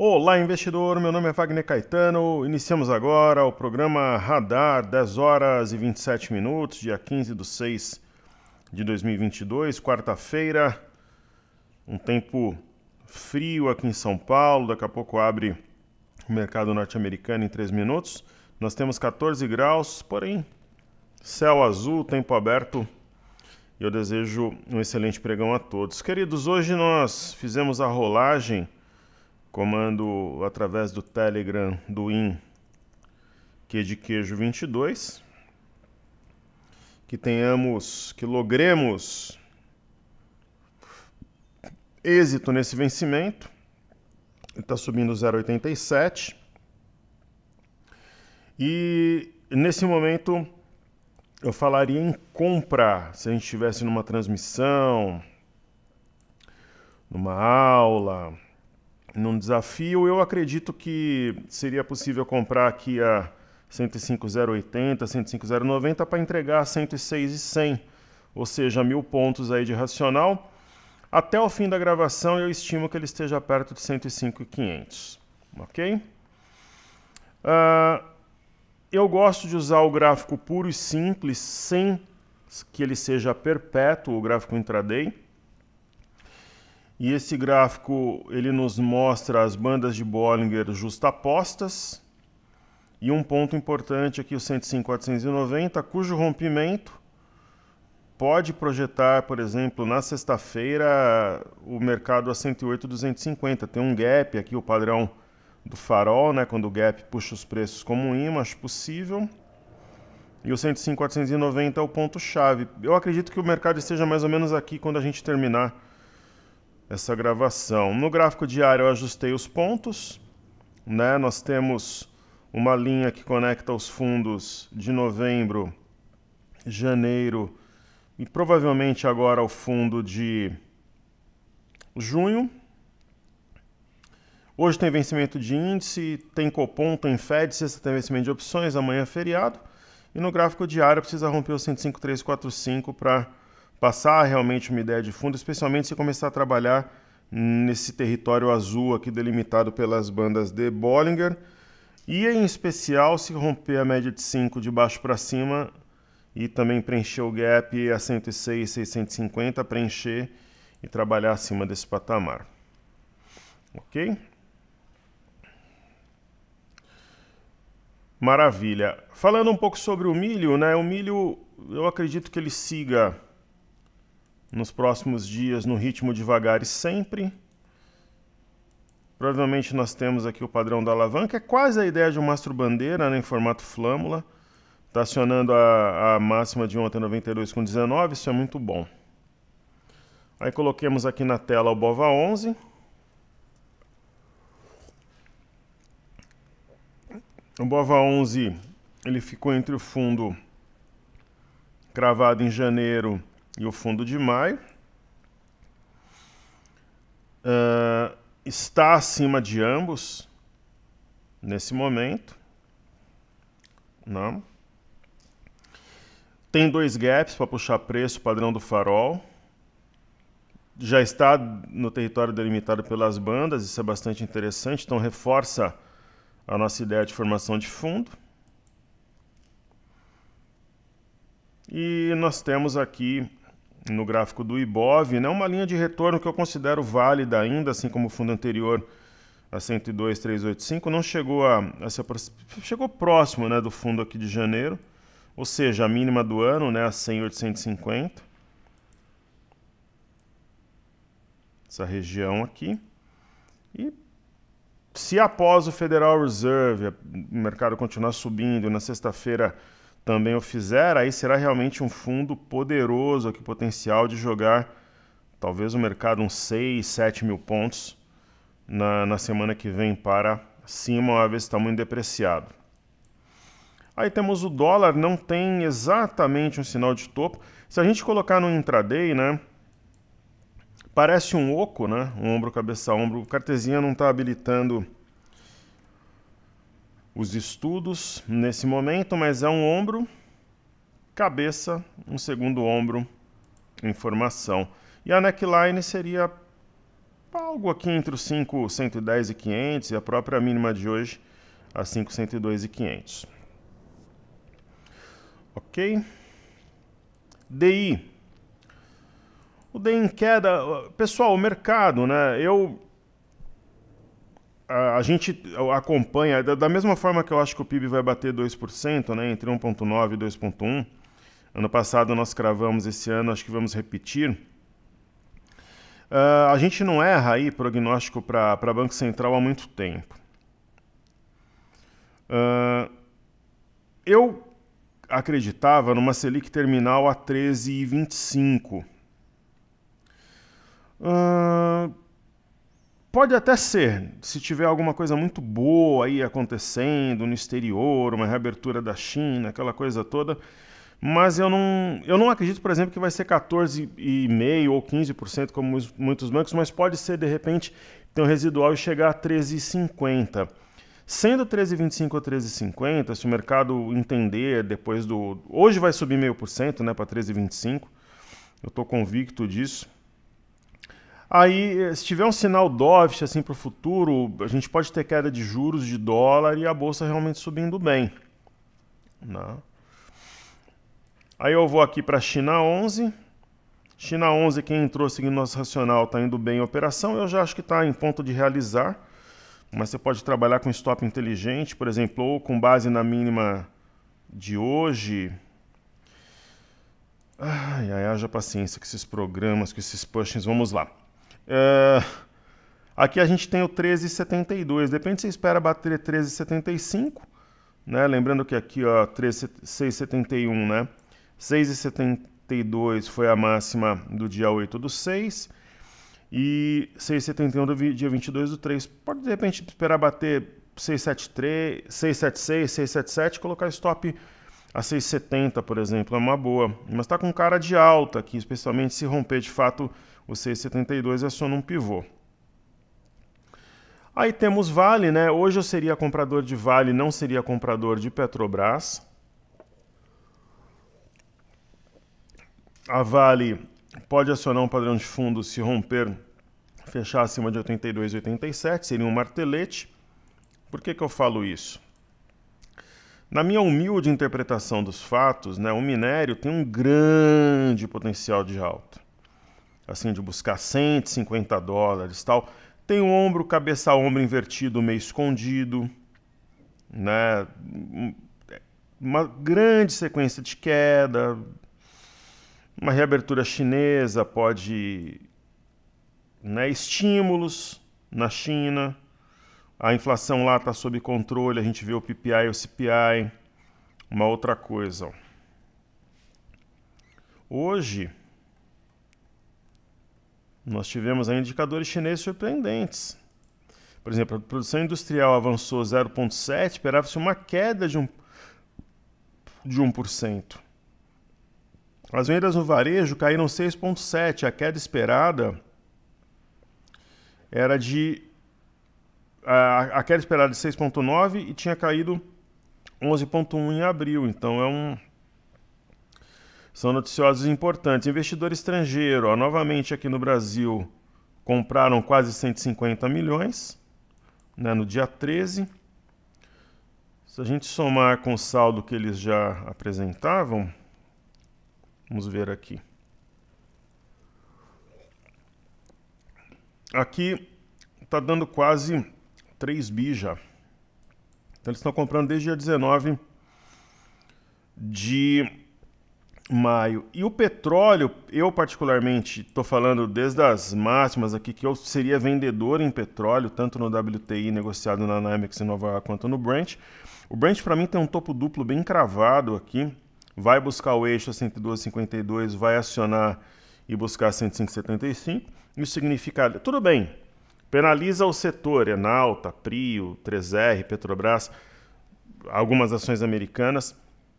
Olá, investidor. Meu nome é Wagner Caetano. Iniciamos agora o programa Radar, 10 horas e 27 minutos, dia 15 de 6 de 2022, quarta-feira. Um tempo frio aqui em São Paulo. Daqui a pouco abre o mercado norte-americano em 3 minutos. Nós temos 14 graus, porém, céu azul, tempo aberto. E eu desejo um excelente pregão a todos. Queridos, hoje nós fizemos a rolagem comando através do Telegram do IN que é de queijo 22 que tenhamos que logremos êxito nesse vencimento está subindo 0,87 e nesse momento eu falaria em compra se a gente estivesse numa transmissão numa aula num desafio. Eu acredito que seria possível comprar aqui a 105,080, 105,090 para entregar a 106,100, ou seja, mil pontos aí de racional. Até o fim da gravação, eu estimo que ele esteja perto de 105,500, ok? Uh, eu gosto de usar o gráfico puro e simples, sem que ele seja perpétuo, o gráfico intraday e esse gráfico ele nos mostra as bandas de Bollinger justapostas. E um ponto importante aqui, o 105.490, cujo rompimento pode projetar, por exemplo, na sexta-feira o mercado a 108.250. Tem um gap aqui, o padrão do farol, né, quando o gap puxa os preços como um imã, acho possível. E o 105.490 é o ponto-chave. Eu acredito que o mercado esteja mais ou menos aqui quando a gente terminar essa gravação. No gráfico diário eu ajustei os pontos, né? Nós temos uma linha que conecta os fundos de novembro, janeiro e provavelmente agora o fundo de junho. Hoje tem vencimento de índice, tem Copom, tem Fed, sexta tem vencimento de opções, amanhã é feriado. E no gráfico diário precisa romper os 105,345 para passar realmente uma ideia de fundo, especialmente se começar a trabalhar nesse território azul aqui delimitado pelas bandas de Bollinger e em especial se romper a média de 5 de baixo para cima e também preencher o gap a 106 650, preencher e trabalhar acima desse patamar. OK? Maravilha. Falando um pouco sobre o milho, né? O milho, eu acredito que ele siga nos próximos dias no ritmo devagar e sempre. Provavelmente nós temos aqui o padrão da alavanca, é quase a ideia de um mastro bandeira né, em formato flâmula. Está acionando a, a máxima de ontem 92 com 19, isso é muito bom. Aí coloquemos aqui na tela o BOVA 11. O BOVA 11 ele ficou entre o fundo cravado em janeiro e o fundo de maio uh, está acima de ambos nesse momento. Não. Né? Tem dois gaps para puxar preço padrão do farol. Já está no território delimitado pelas bandas, isso é bastante interessante, então reforça a nossa ideia de formação de fundo. E nós temos aqui no gráfico do Ibov, é né? uma linha de retorno que eu considero válida ainda, assim como o fundo anterior a 102,385, não chegou a, a se chegou próximo né, do fundo aqui de janeiro, ou seja, a mínima do ano, né, a 100,850. Essa região aqui. E se após o Federal Reserve o mercado continuar subindo na sexta-feira também o fizer, aí será realmente um fundo poderoso aqui, potencial de jogar talvez o mercado uns 6, 7 mil pontos na, na semana que vem para cima, uma vez que está muito depreciado. Aí temos o dólar, não tem exatamente um sinal de topo. Se a gente colocar no intraday, né? Parece um oco, né? Um ombro, cabeça, ombro. O cartezinha não está habilitando os estudos nesse momento, mas é um ombro, cabeça, um segundo ombro informação E a neckline seria algo aqui entre os 5, e 500 e a própria mínima de hoje a 5, 102 e 500. Ok? DI. O DI em queda, pessoal, o mercado, né? Eu a, gente acompanha, da, mesma forma que eu acho que o PIB vai bater 2%, né, entre 1,9% e 2,1%, ano passado nós cravamos, esse ano acho que vamos repetir. Uh, a gente não erra aí prognóstico para Banco Central há muito tempo. Uh, eu acreditava numa Selic terminal a 13,25%. Uh, Pode até ser, se tiver alguma coisa muito boa aí acontecendo no exterior, uma reabertura da China, aquela coisa toda. Mas eu não, eu não acredito, por exemplo, que vai ser 14,5% ou 15%, como muitos bancos, mas pode ser, de repente, ter um residual e chegar a 13,50%. Sendo 13,25 ou 13,50, se o mercado entender depois do. Hoje vai subir meio por cento né, para 13,25, eu estou convicto disso. Aí, eh, se tiver um sinal dovish assim para o futuro, a gente pode ter queda de juros de dólar e a bolsa realmente subindo bem. Né? Aí eu vou aqui para China 11. China 11, quem entrou seguindo nosso racional está indo bem em operação. Eu já acho que está em ponto de realizar. Mas você pode trabalhar com stop inteligente, por exemplo, ou com base na mínima de hoje, Ai, ai, haja paciência com esses programas, com esses pushings. Vamos lá. É... Aqui a gente tem o 13,72. Depende se você espera bater 13,75, né? Lembrando que aqui, 6,71, né? 6,72 foi a máxima do dia 8 do 6 e 6,71 do dia 22 do 3. Pode, de repente, esperar bater 673, 676, 677, colocar stop a 670, por exemplo, é uma boa. Mas está com cara de alta aqui, especialmente se romper de fato o 6,72 aciona um pivô. Aí temos Vale, né? Hoje eu seria comprador de Vale, não seria comprador de Petrobras. A Vale pode acionar um padrão de fundo se romper, fechar acima de 82,87, seria um martelete. Por que, que eu falo isso? Na minha humilde interpretação dos fatos, né, o minério tem um grande potencial de alta assim, de buscar 150 dólares tal. Tem o ombro, cabeça a ombro invertido, meio escondido, né? Uma grande sequência de queda. Uma reabertura chinesa pode. Né? Estímulos na China. A inflação lá está sob controle, a gente vê o PPI e o CPI. Uma outra coisa. Ó. Hoje, nós tivemos aí indicadores chineses surpreendentes. Por exemplo, a produção industrial avançou 0,7, esperava-se uma queda de, um, de 1%. As vendas no varejo caíram 6,7, a queda esperada era de. A, a queda esperada de 6,9 e tinha caído 11,1 em abril. Então é um são noticiosos importantes. Investidor estrangeiro, ó, novamente aqui no Brasil, compraram quase 150 milhões né, no dia 13. Se a gente somar com o saldo que eles já apresentavam, vamos ver aqui. Aqui está dando quase 3 bi já. Então eles estão comprando desde dia 19 de maio. E o petróleo, eu particularmente estou falando desde as máximas aqui, que eu seria vendedor em petróleo, tanto no WTI negociado na NYMEX em Nova York quanto no Brent. O Brent para mim tem um topo duplo bem cravado aqui, vai buscar o eixo a 102,52, vai acionar e buscar 105,75. Isso significa, tudo bem, penaliza o setor, Enalta, Prio, 3R, Petrobras, algumas ações americanas,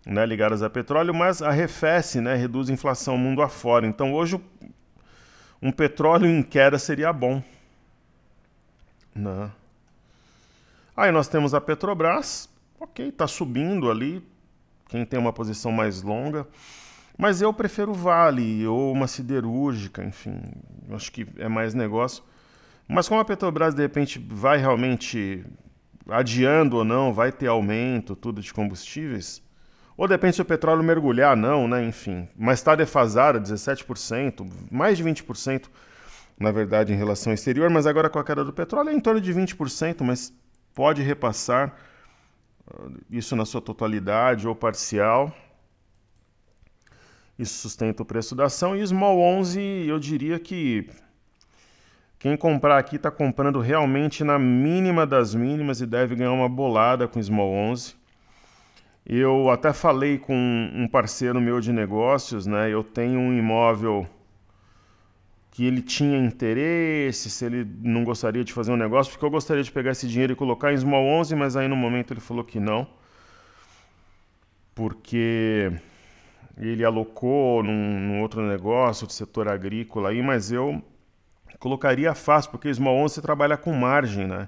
né, ligadas a petróleo, mas arrefece, né, reduz a inflação mundo afora. Então hoje um petróleo em queda seria bom. Né? Aí nós temos a Petrobras, ok, está subindo ali, quem tem uma posição mais longa. Mas eu prefiro Vale ou uma siderúrgica, enfim, acho que é mais negócio. Mas como a Petrobras de repente vai realmente adiando ou não, vai ter aumento, tudo de combustíveis, ou depende se o petróleo mergulhar, não, né? Enfim. Mas está defasada, 17%, mais de 20%, na verdade, em relação ao exterior. Mas agora com a queda do petróleo é em torno de 20%, mas pode repassar ah, isso na sua totalidade ou parcial. Isso sustenta o preço da ação. E Small 11, eu diria que quem comprar aqui está comprando realmente na mínima das mínimas e deve ganhar uma bolada com Small 11. Eu até falei com um parceiro meu de negócios, né? Eu tenho um imóvel que ele tinha interesse, se ele não gostaria de fazer um negócio, porque eu gostaria de pegar esse dinheiro e colocar em Small 11, mas aí no momento ele falou que não. Porque ele alocou num, num outro negócio de setor agrícola aí, mas eu colocaria fácil, porque Small 11 você trabalha com margem, né?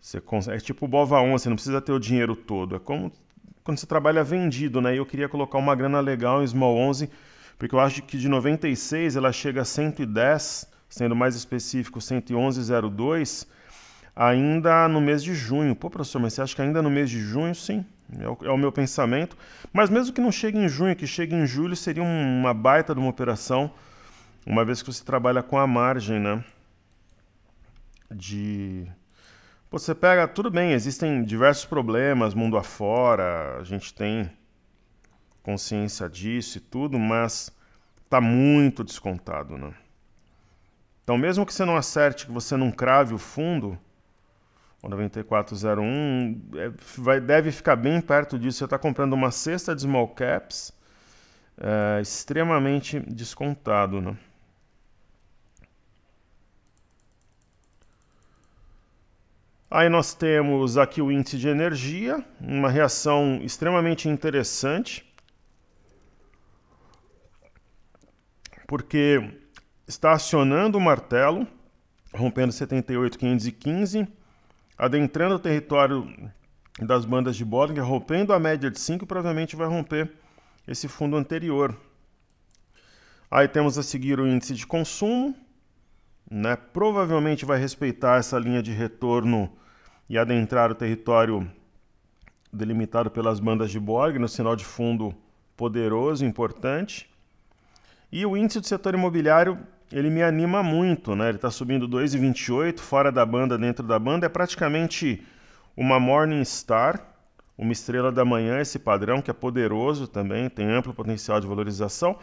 Você consegue, é tipo Bova 11, você não precisa ter o dinheiro todo. É como quando você trabalha vendido, né? E eu queria colocar uma grana legal em Small 11, porque eu acho que de 96 ela chega a 110, sendo mais específico 111,02, ainda no mês de junho. Pô, professor, mas você acha que ainda no mês de junho? Sim, é o, é o meu pensamento. Mas mesmo que não chegue em junho, que chegue em julho, seria uma baita de uma operação, uma vez que você trabalha com a margem, né? De você pega, tudo bem, existem diversos problemas mundo afora, a gente tem consciência disso e tudo, mas tá muito descontado, né? Então, mesmo que você não acerte, que você não crave o fundo, o 9401 é, vai, deve ficar bem perto disso. Você está comprando uma cesta de small caps é, extremamente descontado, né? Aí nós temos aqui o índice de energia, uma reação extremamente interessante, porque está acionando o martelo, rompendo 78,515, adentrando o território das bandas de Bollinger, rompendo a média de 5, provavelmente vai romper esse fundo anterior. Aí temos a seguir o índice de consumo, né, provavelmente vai respeitar essa linha de retorno e adentrar o território delimitado pelas bandas de Borg, no sinal de fundo poderoso, importante. E o índice do setor imobiliário, ele me anima muito, né? Ele está subindo 2,28, fora da banda, dentro da banda, é praticamente uma morning star, uma estrela da manhã, esse padrão que é poderoso também, tem amplo potencial de valorização.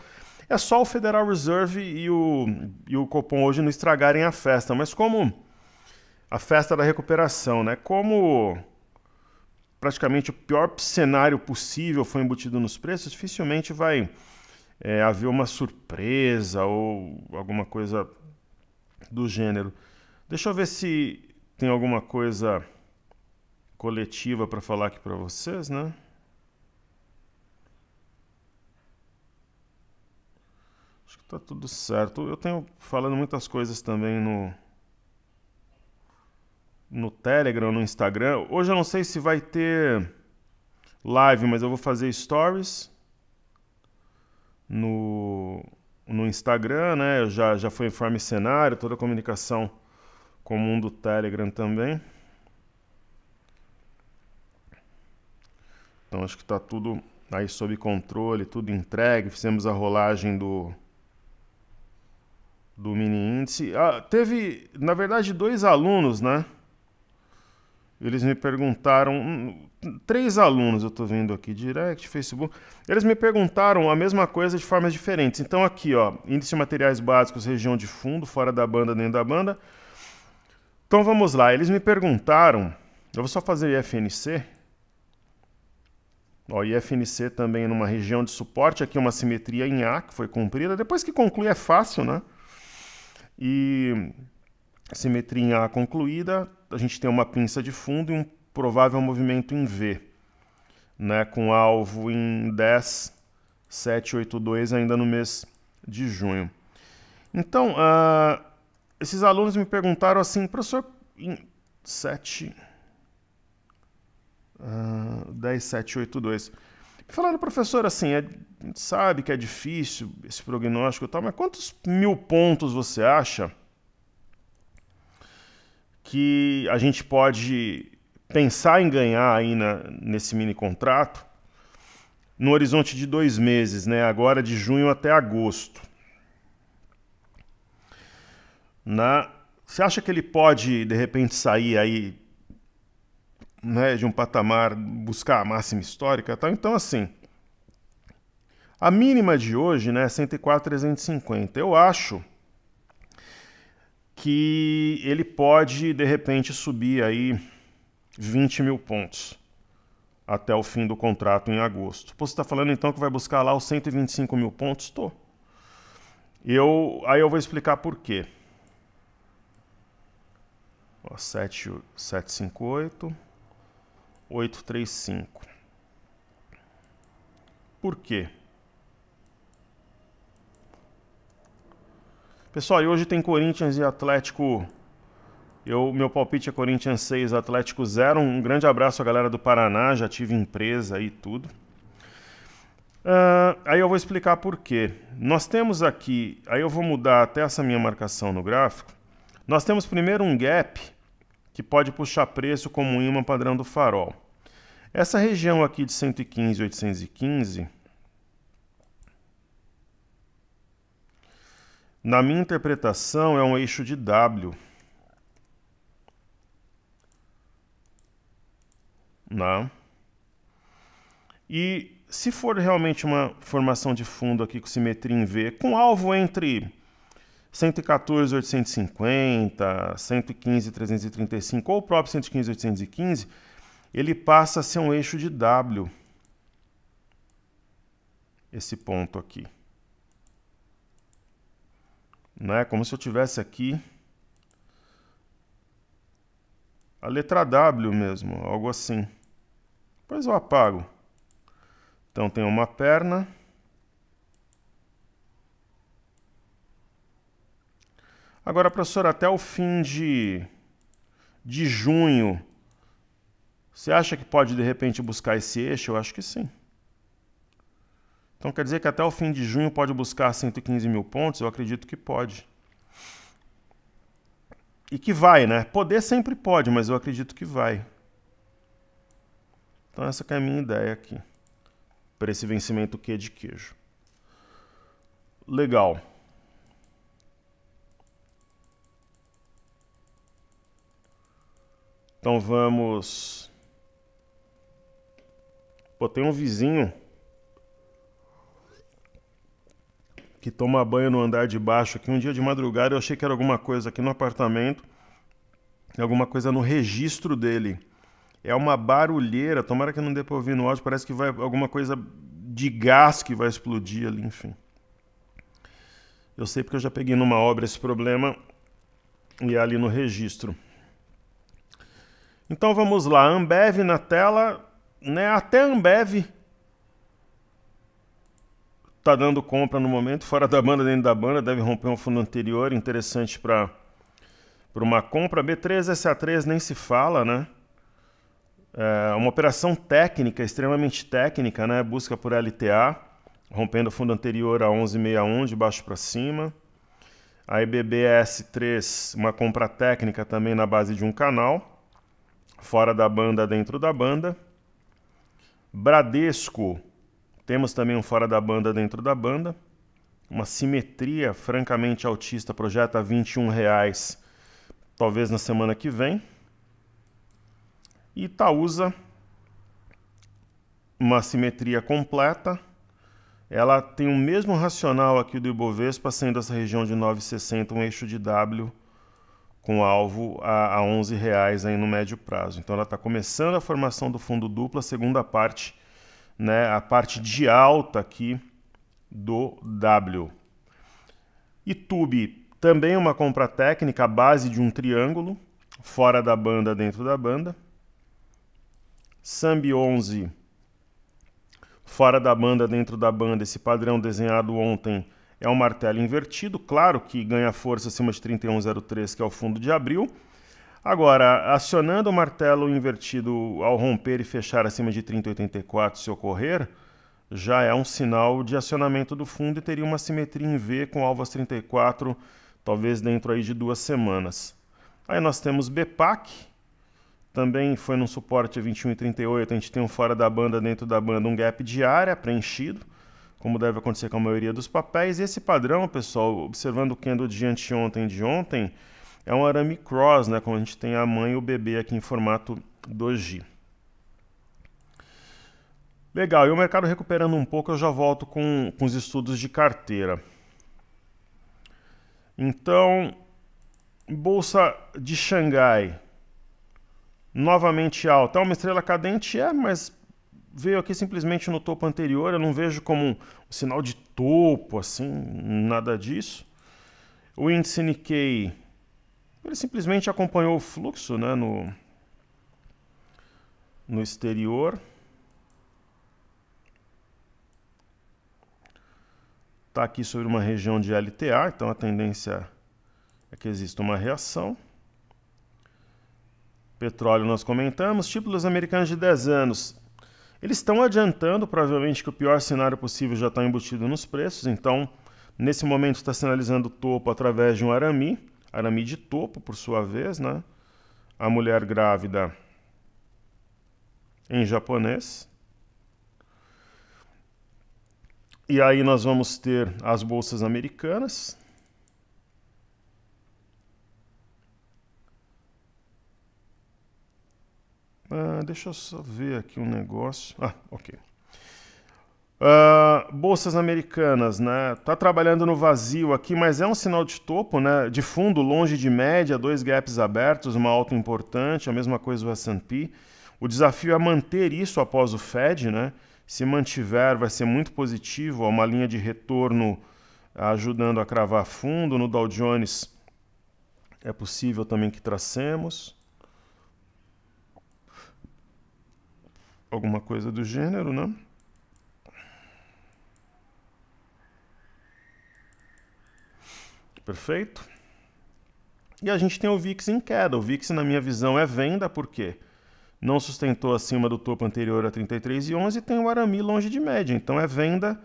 É só o Federal Reserve e o, e o Copom hoje não estragarem a festa, mas como a festa é da recuperação, né? Como praticamente o pior cenário possível foi embutido nos preços, dificilmente vai é, haver uma surpresa ou alguma coisa do gênero. Deixa eu ver se tem alguma coisa coletiva para falar aqui para vocês, né? Acho que tá tudo certo. Eu tenho falando muitas coisas também no no Telegram, no Instagram. Hoje eu não sei se vai ter live, mas eu vou fazer stories no no Instagram, né? Eu já já foi informe cenário, toda a comunicação comum do Telegram também. Então acho que está tudo aí sob controle, tudo entregue. Fizemos a rolagem do do mini índice. Ah, teve, na verdade, dois alunos, né? Eles me perguntaram, hum, três alunos eu estou vendo aqui, direct, Facebook. Eles me perguntaram a mesma coisa de formas diferentes. Então aqui, ó, índice de materiais básicos, região de fundo, fora da banda, dentro da banda. Então vamos lá, eles me perguntaram, eu vou só fazer IFNC. Ó, IFNC também numa região de suporte, aqui uma simetria em A que foi cumprida. Depois que conclui é fácil, né? E simetria A concluída, a gente tem uma pinça de fundo e um provável movimento em V, né, com alvo em 10782 ainda no mês de junho. Então, uh, esses alunos me perguntaram assim, professor, em 7, uh, 10, Falando professor, assim, é, sabe que é difícil esse prognóstico e tal, mas quantos mil pontos você acha que a gente pode pensar em ganhar aí na, nesse mini contrato no horizonte de dois meses, né? Agora de junho até agosto. Na, você acha que ele pode de repente sair aí né, de um patamar, buscar a máxima histórica tal. Então, assim, a mínima de hoje né, é 104,350. Eu acho que ele pode, de repente, subir aí 20 mil pontos até o fim do contrato em agosto. você está falando então que vai buscar lá os 125 mil pontos? Estou. Eu, aí eu vou explicar por quê. Ó, 758. 835. Por quê? Pessoal, e hoje tem Corinthians e Atlético. Eu, meu palpite é Corinthians 6, Atlético 0. Um grande abraço à galera do Paraná, já tive empresa e tudo. Uh, aí eu vou explicar por quê. Nós temos aqui, aí eu vou mudar até essa minha marcação no gráfico. Nós temos primeiro um gap que pode puxar preço como um imã padrão do farol. Essa região aqui de 115 815, na minha interpretação, é um eixo de W. Não. Né? E se for realmente uma formação de fundo aqui com simetria em V, com alvo entre 114 850, 115 335 ou o próprio 115 815, ele passa a ser um eixo de W, esse ponto aqui. Né? Como se eu tivesse aqui a letra W mesmo, algo assim. Depois eu apago. Então tem uma perna. Agora, professor, até o fim de, de junho você acha que pode de repente buscar esse eixo? Eu acho que sim. Então quer dizer que até o fim de junho pode buscar 115 mil pontos? Eu acredito que pode. E que vai, né? Poder sempre pode, mas eu acredito que vai. Então essa é a minha ideia aqui. Para esse vencimento Q de queijo. Legal. Então vamos Pô, tem um vizinho que toma banho no andar de baixo aqui. Um dia de madrugada eu achei que era alguma coisa aqui no apartamento, alguma coisa no registro dele. É uma barulheira, tomara que não dê pra ouvir no áudio, parece que vai alguma coisa de gás que vai explodir ali, enfim. Eu sei porque eu já peguei numa obra esse problema e é ali no registro. Então vamos lá, Ambev na tela, né, até a Ambev tá dando compra no momento, fora da banda, dentro da banda, deve romper um fundo anterior, interessante para para uma compra. B3, SA3 nem se fala, né? É uma operação técnica, extremamente técnica, né? Busca por LTA, rompendo o fundo anterior a 1161, de baixo para cima. A IBBS3, uma compra técnica também na base de um canal, fora da banda, dentro da banda. Bradesco, temos também um fora da banda dentro da banda. Uma simetria francamente autista projeta R$ 21,00, reais, talvez na semana que vem. Itaúsa, uma simetria completa. Ela tem o mesmo racional aqui do Ibovespa, sendo essa região de 9,60 um eixo de W com alvo a, a 11 reais aí no médio prazo. Então ela está começando a formação do fundo duplo, a segunda parte, né, a parte de alta aqui do W. e Tube também uma compra técnica à base de um triângulo, fora da banda, dentro da banda. Sambi 11 fora da banda, dentro da banda, esse padrão desenhado ontem é um martelo invertido, claro que ganha força acima de 3103, que é o fundo de abril. Agora, acionando o martelo invertido ao romper e fechar acima de 3084, se ocorrer, já é um sinal de acionamento do fundo e teria uma simetria em V com alvas 34, talvez dentro aí de duas semanas. Aí nós temos BPAC, também foi num suporte 21,38, a gente tem um fora da banda, dentro da banda, um gap de área preenchido como deve acontecer com a maioria dos papéis. E esse padrão, pessoal, observando o candle de anteontem de ontem, é um arame cross, né, como a gente tem a mãe e o bebê aqui em formato doji. Legal, e o mercado recuperando um pouco, eu já volto com, com os estudos de carteira. Então, Bolsa de Xangai, novamente alta. É uma estrela cadente? É, mas veio aqui simplesmente no topo anterior, eu não vejo como um, sinal de topo, assim, nada disso. O índice Nikkei, ele simplesmente acompanhou o fluxo, né, no, no exterior. Está aqui sobre uma região de LTA, então a tendência é que exista uma reação. Petróleo nós comentamos, títulos americanos de 10 anos eles estão adiantando, provavelmente, que o pior cenário possível já está embutido nos preços, então, nesse momento, está sinalizando topo através de um arame, arame de topo, por sua vez, né? A mulher grávida em japonês. E aí nós vamos ter as bolsas americanas, Ah, deixa eu só ver aqui um negócio. Ah, ok. Uh, bolsas americanas, né? Tá trabalhando no vazio aqui, mas é um sinal de topo, né? De fundo, longe de média, dois gaps abertos, uma alta importante, a mesma coisa do S&P. O desafio é manter isso após o Fed, né? Se mantiver, vai ser muito positivo, uma linha de retorno ajudando a cravar fundo. No Dow Jones é possível também que tracemos. alguma coisa do gênero, né? Perfeito? E a gente tem o VIX em queda. O VIX, na minha visão, é venda, porque não sustentou acima do topo anterior a 33,11 e tem o Arami longe de média. Então é venda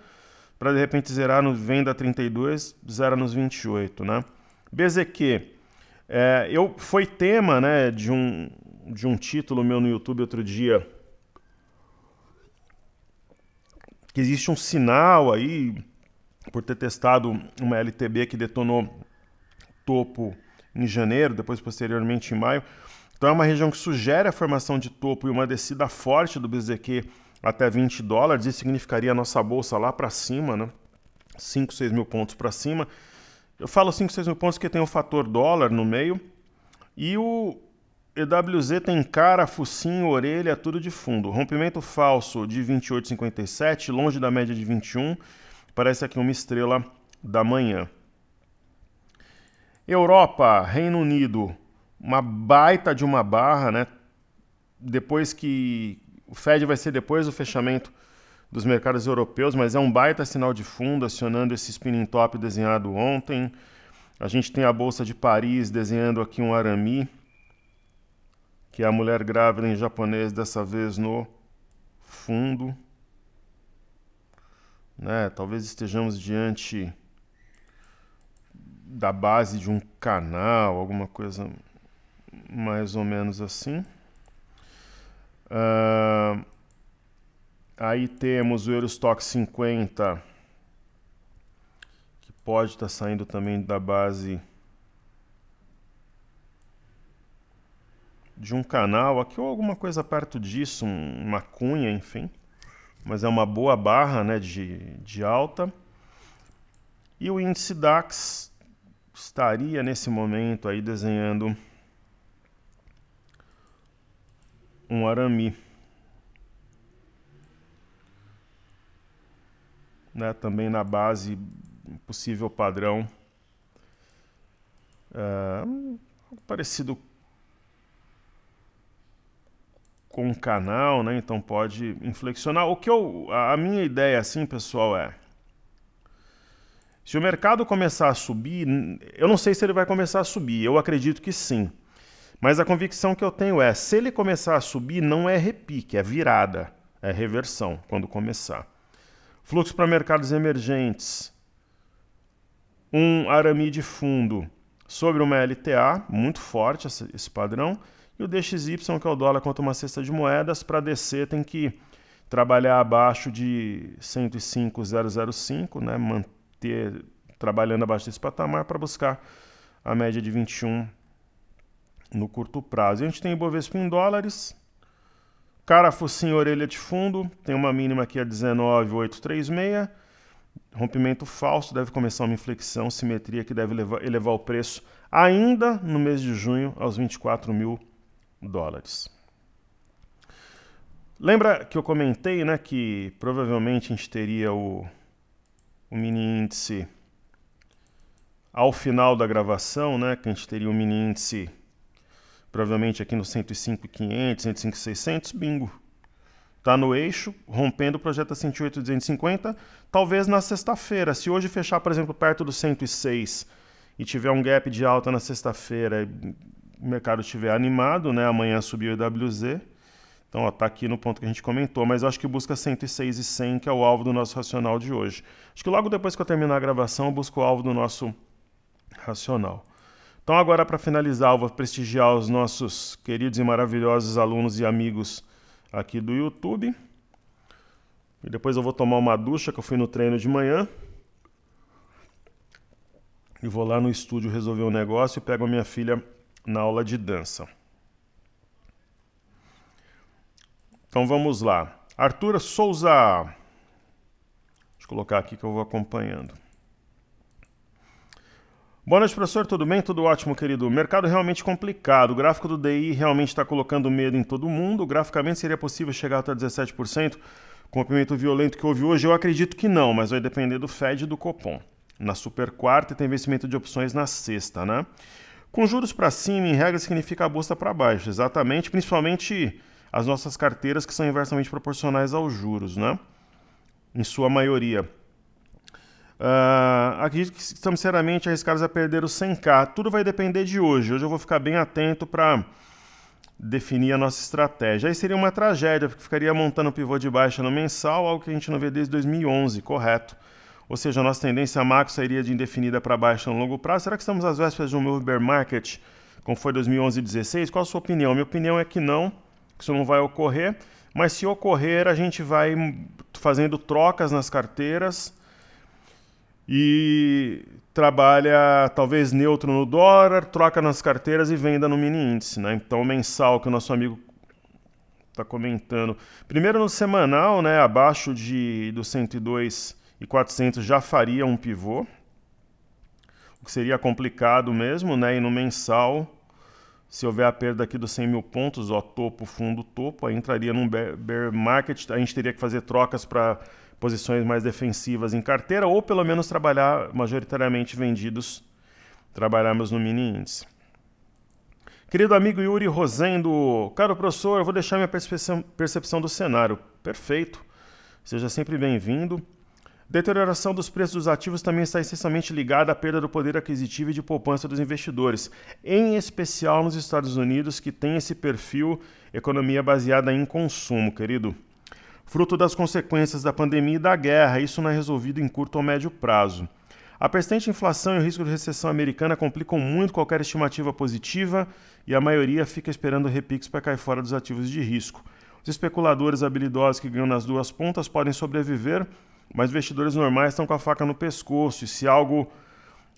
para de repente zerar no venda 32, zera nos 28, né? BZQ, é, eu foi tema, né, de um de um título meu no YouTube outro dia que existe um sinal aí, por ter testado uma LTB que detonou topo em janeiro, depois posteriormente em maio. Então é uma região que sugere a formação de topo e uma descida forte do BZQ até 20 dólares. Isso significaria a nossa bolsa lá para cima, né? 5, 6 mil pontos para cima. Eu falo 5, 6 mil pontos porque tem o fator dólar no meio. E o, EWZ tem cara, focinho, orelha, tudo de fundo. Rompimento falso de 28,57, longe da média de 21. Parece aqui uma estrela da manhã. Europa, Reino Unido, uma baita de uma barra, né? Depois que o Fed vai ser depois do fechamento dos mercados europeus, mas é um baita sinal de fundo acionando esse spinning top desenhado ontem. A gente tem a bolsa de Paris desenhando aqui um arami que é a mulher grávida em japonês, dessa vez no fundo. Né? Talvez estejamos diante da base de um canal, alguma coisa mais ou menos assim. Uh, aí temos o Eurostock 50, que pode estar tá saindo também da base de um canal aqui ou alguma coisa perto disso, um, uma cunha, enfim. Mas é uma boa barra né, de, de alta. E o índice DAX estaria nesse momento aí desenhando um arame. Né, também na base, possível padrão. É, parecido com o canal, né? Então pode inflexionar. O que eu, a minha ideia assim, pessoal, é se o mercado começar a subir, eu não sei se ele vai começar a subir. Eu acredito que sim. Mas a convicção que eu tenho é, se ele começar a subir, não é repique, é virada, é reversão quando começar. Fluxo para mercados emergentes. Um arame de fundo sobre uma LTA, muito forte esse padrão. E o DXY, que é o dólar contra uma cesta de moedas, para descer tem que trabalhar abaixo de 105,005, né? manter trabalhando abaixo desse patamar para buscar a média de 21 no curto prazo. E a gente tem o Ibovespa em dólares, cara, focinho, orelha de fundo, tem uma mínima aqui a 19,836, rompimento falso, deve começar uma inflexão, simetria que deve elevar, elevar o preço ainda no mês de junho aos 24 mil dólares. Lembra que eu comentei né, que provavelmente a gente teria o, o mini índice ao final da gravação, né, que a gente teria o mini índice provavelmente aqui no 105.500, 105.600, bingo. Está no eixo, rompendo o projeto a 108.250, talvez na sexta-feira. Se hoje fechar, por exemplo, perto do 106 e tiver um gap de alta na sexta-feira o mercado estiver animado, né, amanhã subiu o EWZ. Então, ó, tá aqui no ponto que a gente comentou, mas eu acho que busca 106 e 100, que é o alvo do nosso racional de hoje. Acho que logo depois que eu terminar a gravação, eu busco o alvo do nosso racional. Então, agora para finalizar, eu vou prestigiar os nossos queridos e maravilhosos alunos e amigos aqui do YouTube. E depois eu vou tomar uma ducha, que eu fui no treino de manhã. E vou lá no estúdio resolver um negócio e pego a minha filha na aula de dança. Então vamos lá. Artura Souza. Deixa eu colocar aqui que eu vou acompanhando. Boa noite, professor. Tudo bem? Tudo ótimo, querido. Mercado realmente complicado. O gráfico do DI realmente está colocando medo em todo mundo. Graficamente seria possível chegar até 17% com o movimento violento que houve hoje? Eu acredito que não, mas vai depender do Fed e do Copom. Na super quarta tem vencimento de opções na sexta, né? Com juros para cima, em regra, significa a bolsa para baixo, exatamente, principalmente as nossas carteiras que são inversamente proporcionais aos juros, né? Em sua maioria. Uh, acredito que estamos seriamente arriscados a perder o 100k. Tudo vai depender de hoje. Hoje eu vou ficar bem atento para definir a nossa estratégia. Aí seria uma tragédia, porque ficaria montando o pivô de baixa no mensal, algo que a gente não vê desde 2011, correto? Ou seja, a nossa tendência macro sairia de indefinida para baixo no longo prazo. Será que estamos às vésperas de um novo bear market, como foi 2011 e 2016? Qual a sua opinião? Minha opinião é que não, que isso não vai ocorrer. Mas se ocorrer, a gente vai fazendo trocas nas carteiras e trabalha talvez neutro no dólar, troca nas carteiras e venda no mini índice. Né? Então, mensal, que o nosso amigo está comentando. Primeiro no semanal, né, abaixo de, do 102 e 400 já faria um pivô, o que seria complicado mesmo, né? E no mensal, se houver a perda aqui dos 100 mil pontos, ó, topo, fundo, topo, aí entraria num bear market, a gente teria que fazer trocas para posições mais defensivas em carteira ou pelo menos trabalhar majoritariamente vendidos, trabalharmos no mini índice. Querido amigo Yuri Rosendo, caro professor, eu vou deixar minha percepção do cenário. Perfeito, seja sempre bem-vindo. Deterioração dos preços dos ativos também está essencialmente ligada à perda do poder aquisitivo e de poupança dos investidores, em especial nos Estados Unidos, que tem esse perfil economia baseada em consumo, querido. Fruto das consequências da pandemia e da guerra, isso não é resolvido em curto ou médio prazo. A persistente inflação e o risco de recessão americana complicam muito qualquer estimativa positiva e a maioria fica esperando repiques para cair fora dos ativos de risco. Os especuladores habilidosos que ganham nas duas pontas podem sobreviver mas investidores normais estão com a faca no pescoço. E se algo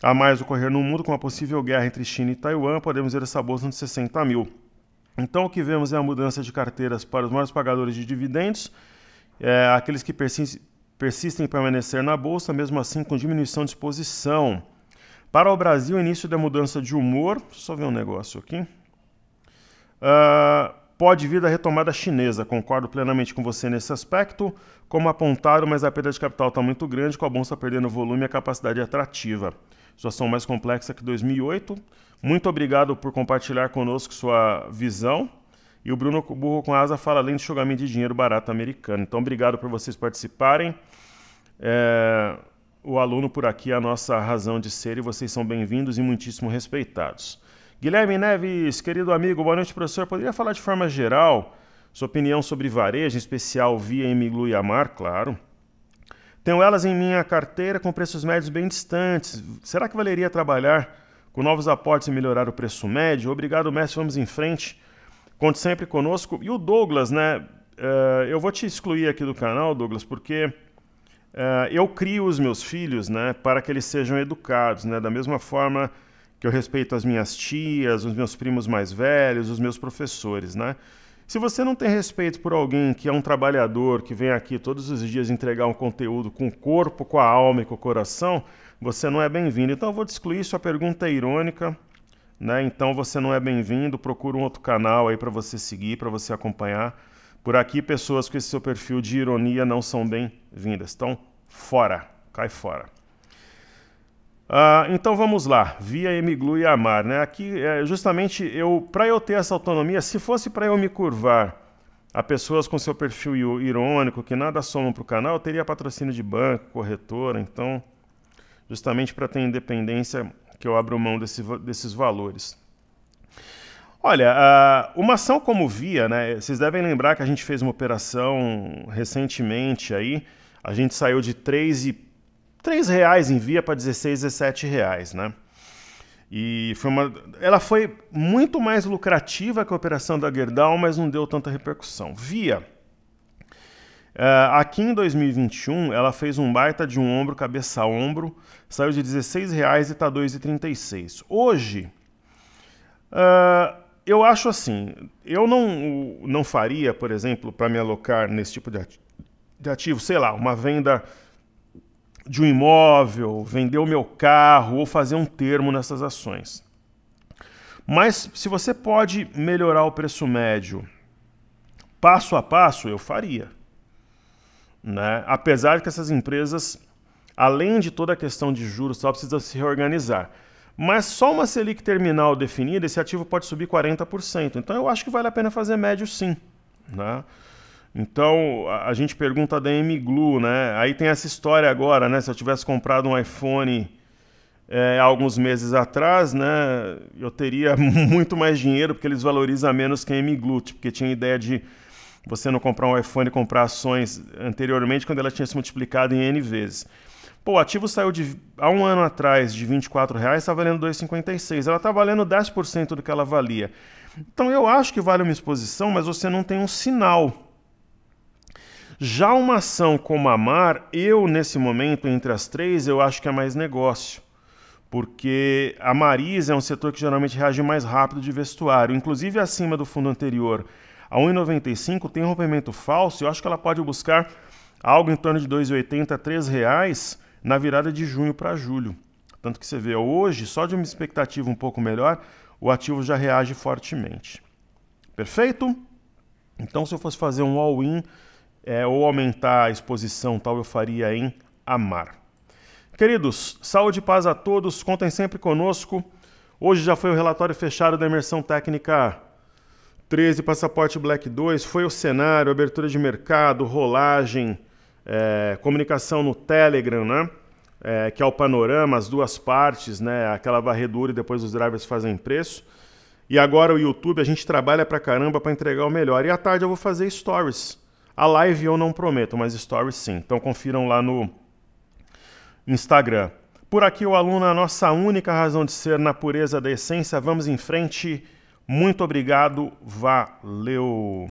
a mais ocorrer no mundo com a possível guerra entre China e Taiwan, podemos ver essa bolsa de 60 mil. Então o que vemos é a mudança de carteiras para os maiores pagadores de dividendos, é, aqueles que persistem, persistem em permanecer na bolsa, mesmo assim com diminuição de exposição. Para o Brasil, início da mudança de humor. Deixa eu só ver um negócio aqui. Uh, pode vir da retomada chinesa. Concordo plenamente com você nesse aspecto. Como apontaram, mas a perda de capital está muito grande, com a bolsa perdendo volume e a capacidade atrativa. Situação mais complexa que 2008. Muito obrigado por compartilhar conosco sua visão. E o Bruno Burro com Asa fala além do jogamento de dinheiro barato americano. Então, obrigado por vocês participarem. É... o aluno por aqui é a nossa razão de ser e vocês são bem-vindos e muitíssimo respeitados. Guilherme Neves, querido amigo, boa noite, professor. Poderia falar de forma geral sua opinião sobre varejo, em especial via Emiglu e Amar, claro. Tenho elas em minha carteira com preços médios bem distantes. Será que valeria trabalhar com novos aportes e melhorar o preço médio? Obrigado, mestre. Vamos em frente. Conte sempre conosco. E o Douglas, né? Uh, eu vou te excluir aqui do canal, Douglas, porque uh, eu crio os meus filhos, né, para que eles sejam educados, né? Da mesma forma que eu respeito as minhas tias, os meus primos mais velhos, os meus professores, né? Se você não tem respeito por alguém que é um trabalhador, que vem aqui todos os dias entregar um conteúdo com o corpo, com a alma e com o coração, você não é bem-vindo. Então eu vou te excluir, sua pergunta é irônica, né? Então você não é bem-vindo, procura um outro canal aí para você seguir, para você acompanhar. Por aqui, pessoas com esse seu perfil de ironia não são bem-vindas. Então, fora, cai fora. Ah, então vamos lá, via Emiglu e Amar, né? Aqui, é, justamente, eu, para eu ter essa autonomia, se fosse para eu me curvar a pessoas com seu perfil irônico, que nada somam para o canal, eu teria patrocínio de banco, corretora, então, justamente para ter independência, que eu abro mão desse, desses valores. Olha, uma ação como via, né? Vocês devem lembrar que a gente fez uma operação recentemente aí. A gente saiu de 3 e 3 reais envia para 16, 17 reais, né? E foi uma, ela foi muito mais lucrativa que a operação da Gerdau, mas não deu tanta repercussão. Via, Uh, aqui em 2021, ela fez um baita de um ombro, cabeça a ombro, saiu de R$16,00 e está R$2,36. Hoje, uh, eu acho assim, eu não, não faria, por exemplo, para me alocar nesse tipo de ativo, sei lá, uma venda de um imóvel, vender o meu carro ou fazer um termo nessas ações. Mas se você pode melhorar o preço médio passo a passo, eu faria. Né? Apesar de que essas empresas, além de toda a questão de juros, só precisa se reorganizar. Mas só uma Selic terminal definida, esse ativo pode subir 40%. Então eu acho que vale a pena fazer médio sim. Né? Então a gente pergunta da MGlu, né? Aí tem essa história agora, né? Se eu tivesse comprado um iPhone é, alguns meses atrás, né? Eu teria muito mais dinheiro porque eles valorizam menos que a MGlu, tipo, porque tinha ideia de você não comprar um iPhone e comprar ações anteriormente quando ela tinha se multiplicado em N vezes. Pô, o ativo saiu de há um ano atrás de R$24,00 reais, está valendo R$2,56. Ela está valendo 10% do que ela valia. Então eu acho que vale uma exposição, mas você não tem um sinal já uma ação como amar, eu nesse momento, entre as três, eu acho que é mais negócio. Porque a Marisa é um setor que geralmente reage mais rápido de vestuário, inclusive acima do fundo anterior. A 1,95 tem rompimento falso, eu acho que ela pode buscar algo em torno de 2,80 a 3 reais na virada de junho para julho. Tanto que você vê hoje, só de uma expectativa um pouco melhor, o ativo já reage fortemente. Perfeito? Então, se eu fosse fazer um all-in é, ou aumentar a exposição, tal eu faria em amar. Queridos, saúde e paz a todos, contem sempre conosco. Hoje já foi o relatório fechado da imersão técnica 13, passaporte Black 2, foi o cenário, abertura de mercado, rolagem, é, comunicação no Telegram, né? É, que é o panorama, as duas partes, né? Aquela varredura e depois os drivers fazem preço. E agora o YouTube, a gente trabalha pra caramba para entregar o melhor. E à tarde eu vou fazer stories a live eu não prometo, mas stories sim. Então confiram lá no Instagram. Por aqui o aluno a nossa única razão de ser na pureza da essência. Vamos em frente. Muito obrigado. Valeu.